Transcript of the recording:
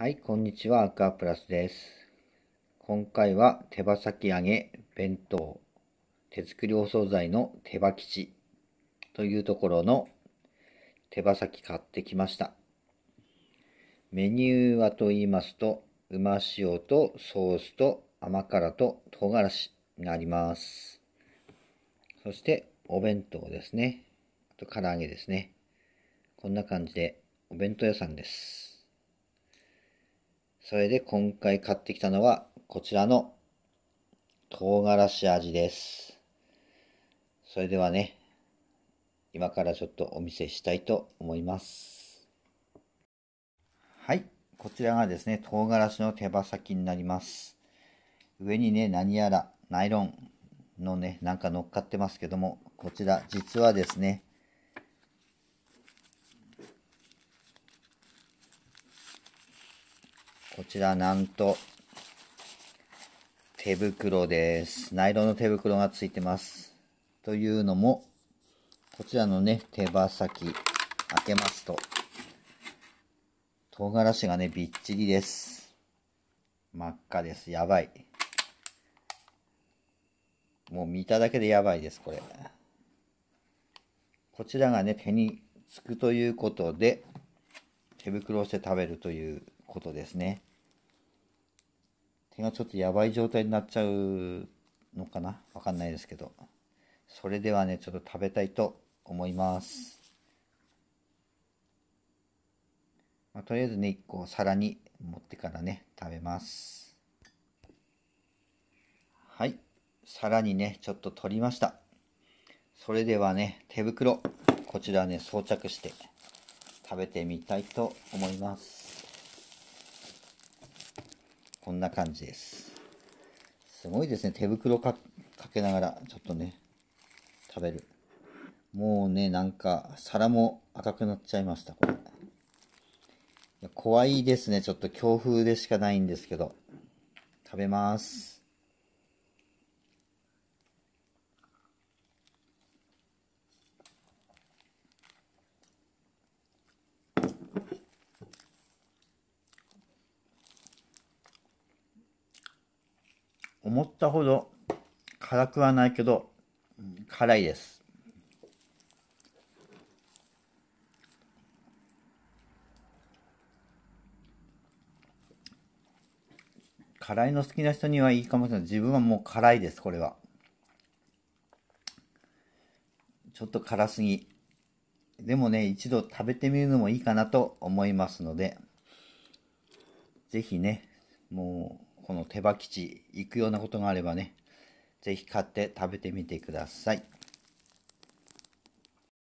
はい、こんにちは、アクアプラスです。今回は手羽先揚げ弁当手作りお惣菜の手羽吉というところの手羽先買ってきました。メニューはと言いますと、うま塩とソースと甘辛と唐辛子になります。そしてお弁当ですね。あと唐揚げですね。こんな感じでお弁当屋さんです。それで今回買ってきたのはこちらの唐辛子味です。それではね、今からちょっとお見せしたいと思います。はい、こちらがですね、唐辛子の手羽先になります。上にね、何やらナイロンのね、なんか乗っかってますけども、こちら実はですね、こちらなんと、手袋です。ナイロンの手袋がついてます。というのも、こちらのね、手羽先、開けますと、唐辛子がね、びっちりです。真っ赤です。やばい。もう見ただけでやばいです、これ。こちらがね、手につくということで、手袋をして食べるということですね。手がちょっとやばい状態になっちゃうのかなわかんないですけど。それではね、ちょっと食べたいと思います。まあ、とりあえずね、1個皿に持ってからね、食べます。はい。皿にね、ちょっと取りました。それではね、手袋、こちらね、装着して食べてみたいと思います。こんな感じです。すごいですね。手袋かけながら、ちょっとね、食べる。もうね、なんか、皿も赤くなっちゃいました、これ。いや怖いですね。ちょっと強風でしかないんですけど。食べます。思ったほど辛くはないけど、辛いです。辛いの好きな人にはいいかもしれない。自分はもう辛いです、これは。ちょっと辛すぎ。でもね、一度食べてみるのもいいかなと思いますので、ぜひね、もう、この手羽吉行くようなことがあればね、是非買って食べてみてください。